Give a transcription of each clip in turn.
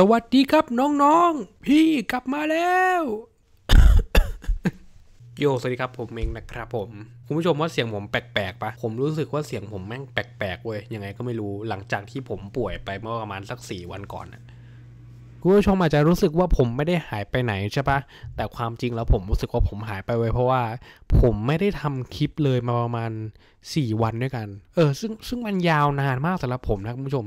สวัสดีครับ น้องๆ พี่กลับมาแล้ว โยสวัสดีครับผมเองนะครับผมคุณผู้ชมว่าเสียงผมแปลก ๆปะผมรู้สึกว่าเสียงผมแม่งแปลก ๆ เว้ย ยังไงก็ไม่รู้หลังจากที่ผมป่วยไปเมื่อประมาณสักสี่วันก่อนอะผู้ชมอาจจะรู้สึกว่าผมไม่ได้หายไปไหนใช่ปะ แต่ความจริงแล้วผมรู้สึกว่าผมหายไปไว้เพราะว่าผมไม่ได้ทำคลิปเลยมาประมาณ4วันด้วยกัน เออซึ่งซึ่งมันยาวนานมากสำหรับผมนะคุณผู้ชม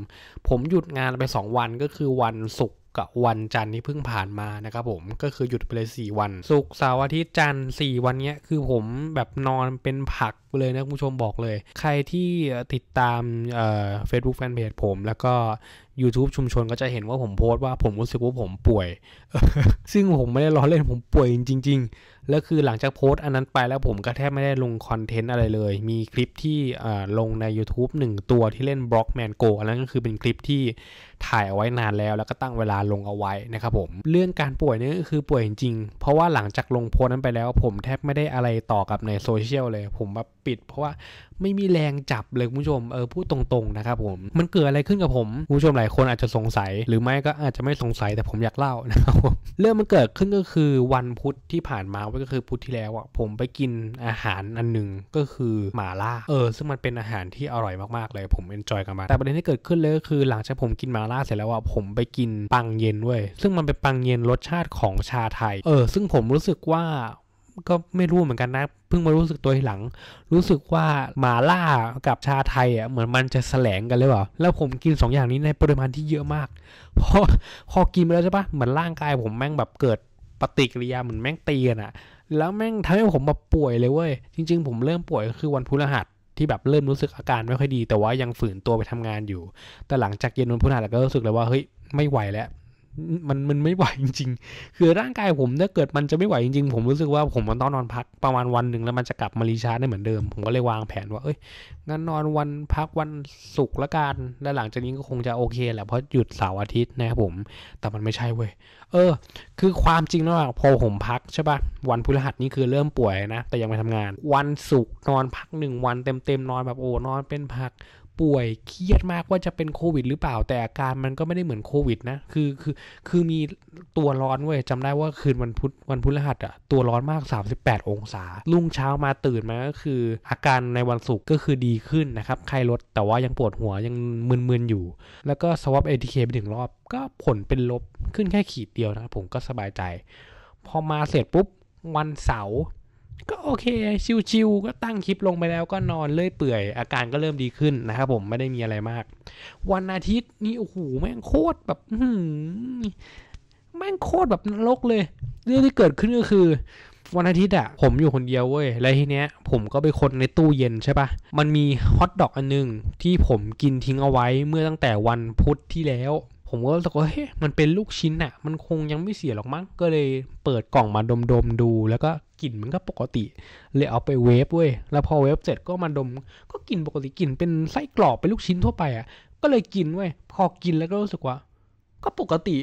ผมหยุดงานไป 2 วันก็คือวันศุกร์กับวันจันทร์ที่เพิ่งผ่านมานะครับผม ก็คือหยุดไปเลย 4 วัน ศุกร์เสาร์อาทิตย์จันทร์ 4 วันเนี้ยคือผมแบบนอนเป็นผักเลยนะคุณผู้ชมบอกเลย ใครที่ติดตามเฟซบุ๊กแฟนเพจผม แล้วก็ YouTube ชุมชนก็จะเห็นว่าผมโพสต์ว่าผมรู้สึกว่าผมป่วย ซึ่งผมไม่ได้ล้อเล่นผมป่วยจริงๆแล้วคือหลังจากโพสต์อันนั้นไปแล้วผมก็แทบไม่ได้ลงคอนเทนต์อะไรเลย มีคลิปที่ลงใน YouTube 1ตัวที่เล่น b ล็อกแมนโกอันนั้นก็คือเป็นคลิปที่ถ่ายเอาไว้นานแล้วแล้วก็ตั้งเวลาลงเอาไว้นะครับผมเรื่องการป่วยนี่ก็คือป่วยจริงเพราะว่าหลังจากลงโพสต์นั้นไปแล้ว ผมแทบไม่ได้อะไรต่อกับในโซเชียลเลยผมแบบปิดเพราะว่าไม่มีแรงจับเลยคุณผู้ชมเออพูดตรงๆนะครับผมมันเกิดอะไรขึ้นกับผมคุณผู้ชมหลายคนอาจจะสงสัยหรือไม่ก็อาจจะไม่สงสัยแต่ผมอยากเล่านะครับผมเรื่องมันเกิดขึ้นก็คือวันพุธที่ผ่านมาก็คือพุธที่แล้วอ่ะผมไปกินอาหารอันหนึ่งก็คือหมาล่าเออซึ่งมันเป็นอาหารที่อร่อยมากๆเลย ผมเอนจอยกับมันแต่ประเด็นที่เกิดขึ้นเลยก็คือหลังจากผมกินหมาล่าเสร็จแล้วอ่ะผมไปกินปังเย็นด้วย ซึ่งมันเป็นปังเย็นรสชาติของชาไทย เออซึ่งผมรู้สึกว่าก็ไม่รู้เหมือนกันนะเพิ่งมารู้สึกตัวทีหลัง รู้สึกว่าหมาล่ากับชาไทยอ่ะเหมือนมันจะแสลงกันเลยเปล่าแล้วผมกิน2ออย่างนี้ในปริมาณที่เยอะมากพอพอกินไปแล้วใช่ปะเหมือนร่างกาย ผมแม่งแบบเกิดปฏิกิริยาเหมือนแม่งตีกันอ่ะ แล้วแม่งทำให้ผมแบบป่วยเลยเว้ยจริงๆผมเริ่มป่วยคือวันพฤหัสที่แบบเริ่มรู้สึกอาการไม่ค่อยดีแต่ว่ายังฝืนตัวไปทำงานอยู่ แต่หลังจากเย็นวันพฤหัสก็รู้สึกเลยว่าเฮ้ยไม่ไหวแล้วมันมันไม่ไหวจริงๆ คือร่างกายผมถ้าเกิดมันจะไม่ไหวจริงๆ ผมรู้สึกว่าผมมันต้องนอนพักประมาณวันหนึ่ง แล้วมันจะกลับมารีชาร์จได้เหมือนเดิม ผมก็เลยวางแผนว่าเอ้ยงั้นนอนวันพักวันศุกร์ละกัน แล้วหลังจากนี้ก็คงจะโอเคแหละ เพราะหยุดเสาร์อาทิตย์นะครับผม แต่มันไม่ใช่เว้ย เออ คือความจริงแล้วพอผมพักใช่ปะ่ะวันพฤหัสนี้คือเริ่มป่วยนะ แต่ยังไม่ทำงาน วันศุกร์นอนพักหนึ่งวันเต็มๆนอนแบบโอ้นอนเป็นพักป่วยเครียดมากว่าจะเป็นโควิดหรือเปล่าแต่อาการมันก็ไม่ได้เหมือนโควิดนะ คือคือคือมีตัวร้อนเว้ยจำได้ว่าคืนวันพุธวันพุธรหัสอะตัวร้อนมาก 38 องศารุ่งเช้ามาตื่นมาก็คืออาการในวันศุกร์ก็คือดีขึ้นนะครับไข้ลดแต่ว่ายังปวดหัวยังมึนๆอยู่ แล้วก็สวอปเอทีเคไปถึงรอบก็ผลเป็นลบขึ้นแค่ขีดเดียวนะครับผมก็สบายใจ พอมาเสร็จปุ๊บวันเสาร์ก็โอเคชิวๆก็ตั้งคลิปลงไปแล้วก็นอนเลื่อยเปื่อยอาการก็เริ่มดีขึ้นนะครับผมไม่ได้มีอะไรมาก วันอาทิตย์นี่โอ้โหแม่งโคตรแบบแม่งโคตรแบบนรกเลย เรื่องที่เกิดขึ้นก็คือ วันอาทิตย์อะผมอยู่คนเดียวเว้ย แล้วทีเนี้ย ผมก็ไปคนในตู้เย็นใช่ปะมันมีฮอทดอกอันนึง ที่ผมกินทิ้งเอาไว้เมื่อตั้งแต่วันพุธที่แล้ว ผมก็รู้สึกว่าเฮ้ยมันเป็นลูกชิ้นอะมันคงยังไม่เสียหรอกมั้งก็เลยเปิดกล่องมาดมๆดดูแล้วก็กลิ่นมันก็ปกติเลยเอาไปเวฟเว้ยแล้วพอเวฟเสร็จก็มาดม ก็กลิ่นปกติกลิ่นเป็นไส้กรอบเป็นลูกชิ้นทั่วไปอ่ะก็เลยกินเว้ยพอกินแล้วก็รู้สึกว่า ก็ปกติ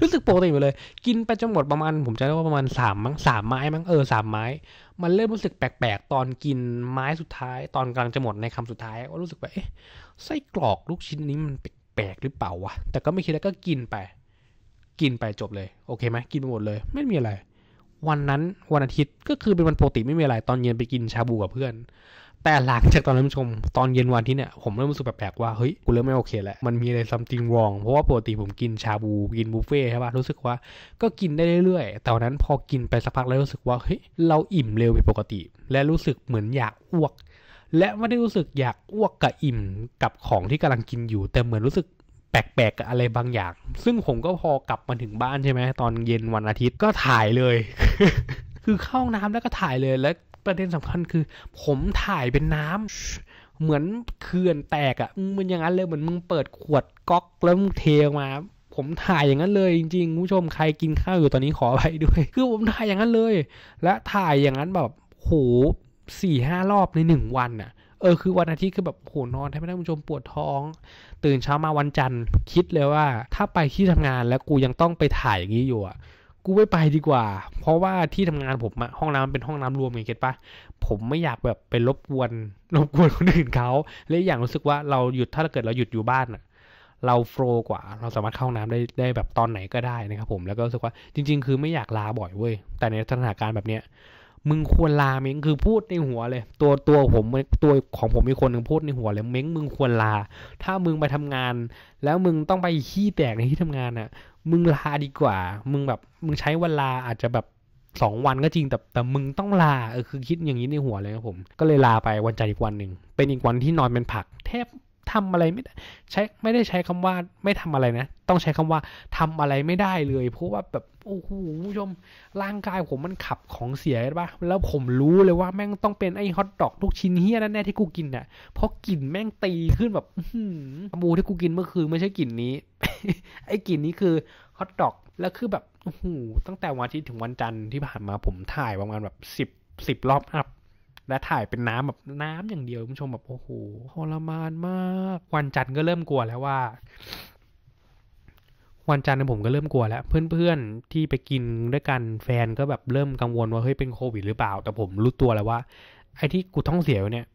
รู้สึกปกติไปเลย กินไปจนหมดประมาณผมจะเรียกว่าประมาณสามมั้งสามไม้มั้งเออสามไม้มันเริ่มรู้สึกแปลกๆตอนกินไม้สุดท้าย ตอนกลางจะหมดในคำสุดท้ายก็รู้สึกว่าเอ๊ะไส้กรอกลูกชิ้นนี้มันแปลกหรือเปล่าวะแต่ก็ไม่คิดแล้วก็กินไปกินไปจบเลยโอเคไหมกินไปหมดเลย ไม่มีอะไรวันนั้นวันอาทิตย์ก็คือเป็นวันปกติไม่มีอะไรตอนเย็นไปกินชาบูกับเพื่อน แต่หลังจากตอนนั้นชมตอนเย็นวันที่เนี่ยผมเริ่มรู้สึกแปลกๆว่าเฮ้ยกูเริ่มไม่โอเคแล้วมันมีอะไรซัมติงวองเพราะว่าปกติผมกินชาบูกินบุฟเฟ่ใช่ป่ะรู้สึกว่า ก็กินได้เรื่อยๆแต่วันนั้นพอกินไปสักพักแล้วรู้สึกว่าเฮ้ยเราอิ่มเร็วไปปกติ และรู้สึกเหมือนอยากอ้วก และไม่ได้รู้สึกอยากอ้วกกับอิ่มกับของที่กำลังกินอยู่แต่เหมือนรู้สึกแปลกๆ กับอะไรบางอย่าง ซึ่งผมก็พอกลับมาถึงบ้านใช่ไหมตอนเย็นวันอาทิตย์ก็ถ่ายเลยคือเข้าน้ำแล้วก็ถ่ายเลย แล้วประเด็นสำคัญคือ ผมถ่ายเป็นน้ำ เหมือนเขื่อนแตกอะ่ะมันอย่างนั้นเลยเหมือนมึงเปิดขวดก๊อกแล้วมึงเทออกมา ผมถ่ายอย่างนั้นเลยจริง ๆ ผู้ชมใครกินข้าวอยู่ตอนนี้ขอไปด้วยคือผมถ่ายอย่างนั้นเลย และถ่ายอย่างนั้นแบบโหสี่ห้ารอบในหนึ่งวันอะ่ะ เออคือ วันอาทิตย์คือแบบโหนอนแทบไม่ได้ผู้ชมปวดท้อง ตื่นเช้ามาวันจันทร์คิดเลยว่า ถ้าไปที่ทำงานแล้วกูยังต้องไปถ่ายอย่างนี้อยู่อ่ะกูไม่ไปดีกว่า เพราะว่าที่ทำงานผมอะห้องน้ำมันเป็นห้องน้ำรวมไงเก็ตปะผมไม่อยากแบบไปรบกวนรบกวนคนอื่นเขา และอย่างรู้สึกว่าเราหยุดถ้าเกิดเราหยุดอยู่บ้านอะเราโฟลกว่าเราสามารถเข้าน้ำได้ได้แบบตอนไหนก็ได้นะครับ ผม แล้วก็รู้สึกว่าจริง ๆ คือไม่อยากลาบ่อยเว้ย แต่ในสถานการณ์แบบเนี้ย มึงควรลาเม้งคือพูดในหัวเลย ตัวตัวผมตัวของผมมีคนหนึ่งพูดในหัวเลยเม้งมึงควรลาถ้ามึงไปทำงาน แล้วมึงต้องไปขี้แตกในที่ทำงานอ่ะมึงลาดีกว่า มึงแบบ มึงใช้เวลาอาจจะแบบสองวันก็จริงแต่แต่มึงต้องลาเออคือคิดอย่างนี้ในหัวเลยครับผม ก็เลยลาไปวันจันทร์อีกวันหนึ่งเป็นอีกวันที่นอนเป็นผักแทบทำอะไรไม่ได้ใช้ไม่ได้ใช้คำว่าไม่ทำอะไรนะ ต้องใช้คำว่า ทำอะไรไม่ได้เลย เพราะว่าแบบโอ้โหผู้ชมร่างกายผมมันขับของเสียใช่ปะแล้วผมรู้เลยว่าแม่งต้องเป็นไอ้ฮอทดอกลูกชิ้นเฮี้ยนั่นแน่ที่กูกินอ่ะเพราะกลิ่นแม่งตีขึ้นแบบบูที่กูกินเมื่อคืนไม่ใช่กลิ่นนี้ ไอ้กลิ่นนี้คือฮอทดอก แล้วคือแบบโอ้โหตั้งแต่วันอาทิตย์ถึงวันจันทร์ที่ผ่านมาผมถ่ายประมาณแบบสิบสิบรอบอัพและถ่ายเป็นน้ำแบบน้ำอย่างเดียวคุณผู้ชมแบบโอ้โหทรมานมาก วันจันทร์ก็เริ่มกลัวแล้วว่า วันจันทร์ผมก็เริ่มกลัว แล้วเพื่อนๆที่ไปกินด้วยกันแฟนก็แบบเริ่มกังวลว่าเฮ้ยเป็นโควิด หรือเปล่า แต่ผมรู้ตัวแล้วว่าไอ้ที่กูท้องเสียเนี่ย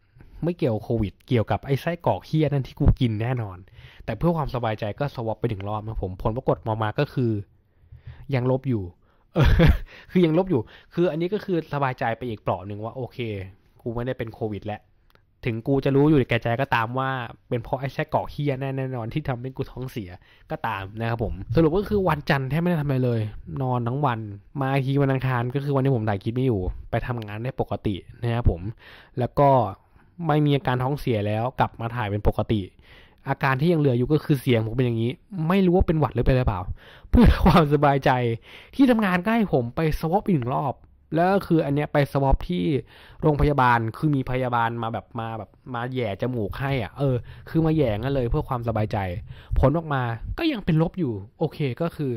ไม่เกี่ยวโควิด เกี่ยวกับไอ้ไส้กรอกเฮี้ยนั่นที่กูกินแน่นอน แต่เพื่อความสบายใจก็สวอปไปถึงรอบนะผมผลปรากฏมามาก็คือ ยังลบอยู่คือยังลบอยู่ คือ อันนี้ก็คือสบายใจไปอีกเปลาหนึ่งว่าโอเคกูไม่ได้เป็นโควิดแล้ว ถึงกูจะรู้อยู่แก่ใจก็ตามว่าเป็นเพราะไอ้แช่กอกเฮียแน่นอนที่ทำให้กูท้องเสียก็ตามนะครับผม สรุปก็คือวันจันทร์แทบไม่ได้ทำอะไรเลย นอนทั้งวันมาทีวันอังคารก็คือวันที่ผมถ่ายคลิปไม่อยู่ ไปทำงานได้ปกตินะครับผม แล้วก็ไม่มีอาการท้องเสียแล้ว กลับมาถ่ายเป็นปกติ อาการที่ยังเหลืออยู่ก็คือเสียงผมเป็นอย่างนี้ ไม่รู้ว่าเป็นหวัดหรือเป็นอะไรเปล่า เพื่อความสบายใจที่ทำงานใกล้ผมไปสวอปอีกหนึ่งรอบแล้วก็คืออันเนี้ยไปสวอปที่โรงพยาบาล คือมีพยาบาลมาแบบมาแบบมาแย่จมูกให้อ่ะ เออ คือมาแย่งั้นเลยเพื่อความสบายใจ ผลออกมาก็ยังเป็นลบอยู่ โอเคก็คือ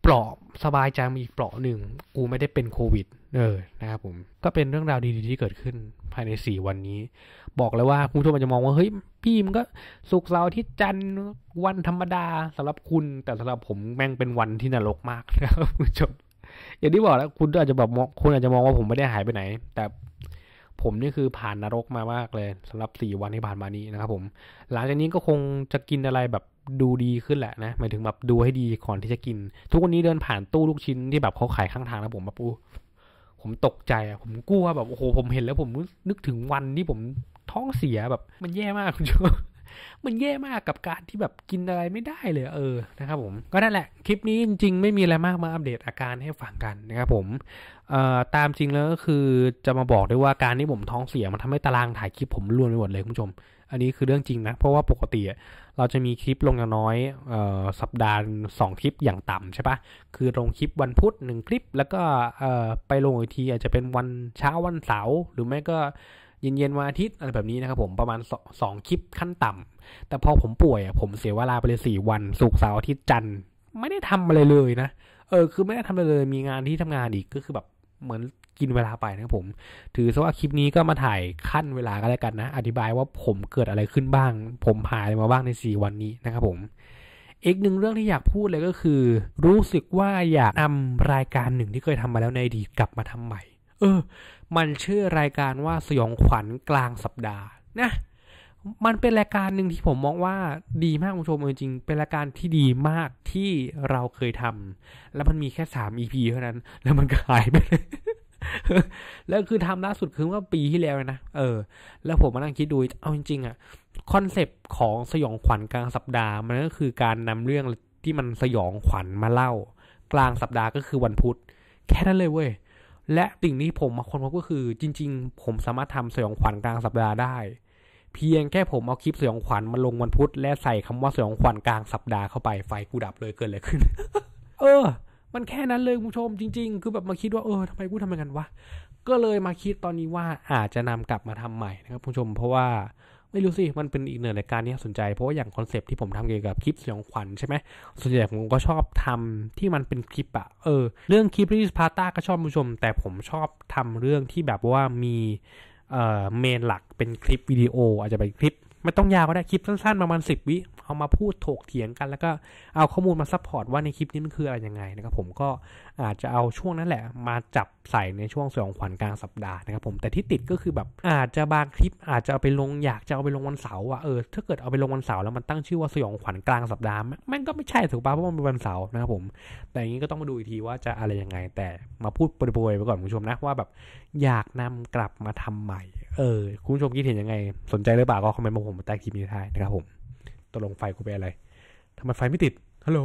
เปราะสบายใจมีเปราะหนึ่ง กูไม่ได้เป็นโควิด เออ นะครับผม ก็เป็นเรื่องราวดี ๆที่เกิดขึ้นภายใน 4 วันนี้ บอกเลยว่าคุณผู้ชมอาจจะมองว่า เฮ้ย พี่มันก็สุกเสาร์ที่จันวันธรรมดาสำหรับคุณ แต่สำหรับผมแม่งเป็นวันที่นรกมากนะครับคุณผู้ชมอย่างที่บอกแล้วคุณอาจจะแบบคุณอาจจะมองว่าผมไม่ได้หายไปไหน แต่ ผมนี่คือผ่านนรกมามากเลย สำหรับสี่วันที่ผ่านมานี้นะครับผมหลังจากนี้ก็คงจะกินอะไรแบบดูดีขึ้นแหละ นะหมายถึงแบบดูให้ดีก่อนที่จะกิน ทุกวันนี้เดินผ่านตู้ลูกชิ้นที่แบบเขาขายข้างทางนะผมมาปูผมตกใจอ่ะผมกลัวแบบโอ้โหผมเห็นแล้วผมนึกถึงวันที่ผมท้องเสียแบบมันแย่มากคุณชูมันแย่มากกับการที่แบบกินอะไรไม่ได้เลย เออนะครับผม ก็นั่นแหละคลิปนี้จริงๆ ไม่มีอะไรมากมาอัปเดตอาการให้ฟังกันนะครับผมเอ่อตามจริงแล้วก็คือจะมาบอกด้วยว่าการที่ผมท้องเสียมันทำให้ตารางถ่ายคลิปผมล้วนไปหมดเลยคุณผู้ชมอันนี้คือเรื่องจริงนะเพราะว่าปกติเราจะมีคลิปลงน้อยออสัปดาห์สองคลิปอย่างต่ำใช่ปะคือลงคลิปวันพุธหนึ่งคลิป แล้วก็ไปลงอีกที อาจจะเป็นวันเช้าวันเสาร์หรือไม่ก็เย็นๆวันอาทิตย์อะไรแบบนี้นะครับผมประมาณสองคลิปขั้นต่ำ แต่พอผมป่วยอ่ะผมเสียเวลาไปเลยสี่วันสุกเสาร์อาทิตย์จันทร์ไม่ได้ทำอะไรเลยนะเออ คือไม่ได้ทำอะไรเลย มีงานที่ทำงานอีกก็คือแบบเหมือนกินเวลาไปนะครับผม ถือซะว่าคลิปนี้ก็มาถ่ายขั้นเวลาก็แล้วกันนะอธิบายว่าผมเกิดอะไรขึ้นบ้าง ผมผ่านอะไรมาบ้างในสี่วันนี้นะครับผมอีกหนึ่งเรื่องที่อยากพูดเลยก็คือ รู้สึกว่าอยากนำรายการหนึ่งที่เคยทำมาแล้วในอดีตกลับมาทำใหม่เออ มันชื่อรายการว่าสยองขวัญกลางสัปดาห์นะ มันเป็นรายการหนึ่งที่ผมมองว่าดีมากคุณผู้ชมจริงๆเป็นรายการที่ดีมากที่เราเคยทำ แล้วมันมีแค่สามอีพีเท่านั้น แล้วมันก็หายไปเลยแล้วคือทำล่าสุดคือเมื่อปีที่แล้วนะ เออ แล้วผมมานั่งคิดดู เอาจริง ๆอะคอนเซปต์ของสยองขวัญกลางสัปดาห์มันก็คือการนำเรื่องที่มันสยองขวัญมาเล่า กลางสัปดาห์ก็คือวันพุธ แค่นั้นเลยเว้ยและสิ่งนี้ผมมาค้นพบก็คือ จริงๆผมสามารถทำสยองขวัญกลางสัปดาห์ได้เพียงแค่ผมเอาคลิปสยองขวัญมาลงวันพุธ และใส่คำว่าสยองขวัญกลางสัปดาห์เข้าไป ไฟกูดับเลยเกิดอะไรขึ้น เออ มันแค่นั้นเลยคุณผู้ชม จริงๆคือแบบมาคิดว่าเออทำไมกูทำอย่างนั้นวะก็เลยมาคิดตอนนี้ว่าอาจจะนำกลับมาทำใหม่นะครับคุณผู้ชมเพราะว่าไม่รู้สิ มันเป็นอีกหนึ่งรายการที่สนใจเพราะว่า อย่างคอนเซปที่ผมทำเกี่ยวกับคลิปสยองขวัญใช่ไหมส่วนใหญ่ผมก็ชอบทำที่มันเป็นคลิปอะเออ เรื่องคลิปริสพาต้าก็ชอบผู้ชม แต่ผมชอบทำเรื่องที่แบบว่ามี เอ่อเมนหลักเป็นคลิปวิดีโออาจจะเป็นคลิป ไม่ต้องยาวก็ได้คลิปสั้นๆ ประมาณสิบวิเอามาพูดถกเถียงกันแล้วก็เอาข้อมูลมาซัพพอร์ตว่าในคลิปนี้มันคืออะไรยังไงนะครับผมก็อาจจะเอาช่วงนั้นแหละ มาจับใส่ในช่วงสยองขวัญกลางสัปดาห์นะครับผมแต่ที่ติดก็คือแบบอาจจะบางคลิปอาจจะเอาไปลงอยากจะเอาไปลงวันเสาร์อ่ะเออถ้าเกิดเอาไปลงวันเสาร์แล้วมันตั้งชื่อว่าสยองขวัญกลางสัปดาห์แม่งก็ไม่ใช่ถูกป่ะเพราะมันเป็นวันเสาร์นะครับผม แต่อย่างนี้ก็ต้องมาดูอีกทีว่าจะอะไรยังไง แต่มาพูดโปรยไปก่อนคุณผู้ชมนะว่าแบบ อยากนำกลับมาทำใหม่เออคุณผู้ชมคิดเห็นยังไง สนใจหรือเปล่าก็คอมเมนต์มาผมใต้คลิปนี้ได้นะครับผมตกลงไฟกูเป็นอะไร ทำไมไฟไม่ติด ฮัลโหล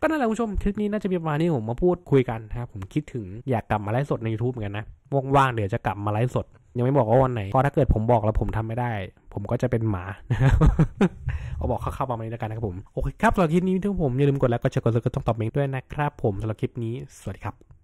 ก็นั่นแหละคุณผู้ชม คลิปนี้น่าจะมีประมาณนี้ผมมาพูดคุยกันนะครับ ผมคิดถึงอยากกลับมาไลฟ์สดใน YouTube เหมือนกันนะ ว่างๆเดี๋ยวจะกลับมาไลฟ์สด ยังไม่บอกว่าวันไหนเพราะถ้าเกิดผมบอกแล้วผมทำไม่ได้ ผมก็จะเป็นหมาเอาบอกเข้าๆประมาณนี้แล้วกันนะครับผม โอเคครับสำหรับคลิปนี้ทุกผมอย่าลืมกดไลค์กดแชร์กดซับสไครต์ต้องตอบเองด้วยนะครับผมสำหรับคลิปนี้สวัสดีครับ